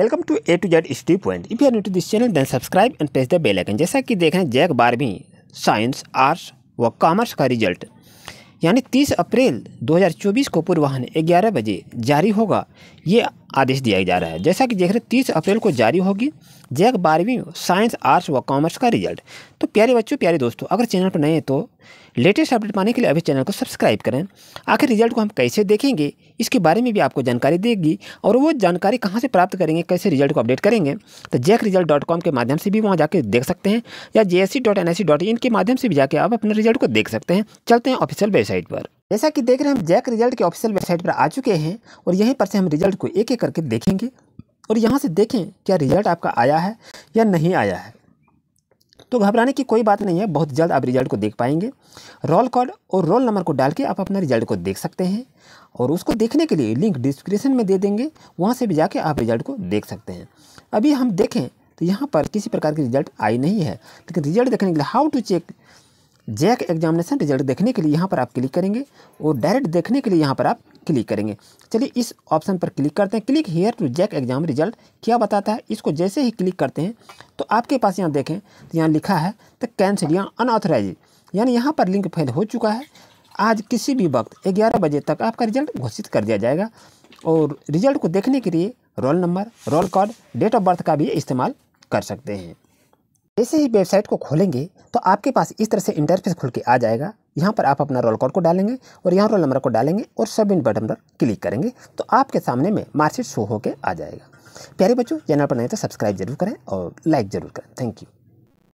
welcome to A to Z study point if you are to this channel then subscribe and press the bell icon जैसा कि देखें जैक बारहवीं science arts व commerce का result यानी 30 अप्रैल 2024 को पूर्वाहन ग्यारह बजे जारी होगा ये आदेश दिया जा रहा है जैसा कि देख रहे तीस अप्रैल को जारी होगी जैक बारहवीं साइंस आर्ट्स व कॉमर्स का रिजल्ट तो प्यारे बच्चों प्यारे दोस्तों अगर चैनल पर नए हैं तो लेटेस्ट अपडेट पाने के लिए अभी चैनल को सब्सक्राइब करें आखिर रिजल्ट को हम कैसे देखेंगे इसके बारे में भी आपको जानकारी देगी और वो जानकारी कहाँ से प्राप्त करेंगे कैसे रिजल्ट को अपडेट करेंगे तो जैक रिजल्ट डॉट कॉम के माध्यम से भी वहाँ जाकर देख सकते हैं या J S C dot N I C dot in के माध्यम से भी जाकर आप अपने रिजल्ट को देख सकते हैं चलते हैं ऑफिशियल वेबसाइट पर जैसा कि देख रहे हैं हम जैक रिजल्ट के ऑफिशियल वेबसाइट पर आ चुके हैं और यहीं पर से हम रिजल्ट को एक एक करके देखेंगे और यहाँ से देखें क्या रिजल्ट आपका आया है या नहीं आया है तो घबराने की कोई बात नहीं है बहुत जल्द आप रिजल्ट को देख पाएंगे रोल कोड और रोल नंबर को डाल के आप अपना रिजल्ट को देख सकते हैं और उसको देखने के लिए लिंक डिस्क्रिप्शन में दे देंगे वहाँ से भी जाके आप रिजल्ट को देख सकते हैं अभी हम देखें तो यहाँ पर किसी प्रकार की रिजल्ट आई नहीं है लेकिन रिजल्ट देखने के लिए how to check JAC examination result देखने के लिए यहाँ पर आप क्लिक करेंगे और डायरेक्ट देखने के लिए यहाँ पर आप क्लिक करेंगे चलिए इस ऑप्शन पर क्लिक करते हैं click here to JAC exam result क्या बताता है इसको जैसे ही क्लिक करते हैं तो आपके पास यहाँ देखें तो यहाँ लिखा है द कैंसिल यहाँ अनऑथराइज यानी यहाँ पर लिंक फेल हो चुका है आज किसी भी वक्त ग्यारह बजे तक आपका रिजल्ट घोषित कर दिया जाएगा और रिजल्ट को देखने के लिए roll number roll card date of birth का भी इस्तेमाल कर सकते हैं जैसे ही वेबसाइट को खोलेंगे तो आपके पास इस तरह से इंटरफेस खुल के आ जाएगा यहाँ पर आप अपना रोल कोड को डालेंगे और यहाँ रोल नंबर को डालेंगे और सबमिट बटन पर क्लिक करेंगे तो आपके सामने में मार्कशीट शो होकर आ जाएगा प्यारे बच्चों चैनल पर नहीं तो सब्सक्राइब जरूर करें और लाइक ज़रूर करें थैंक यू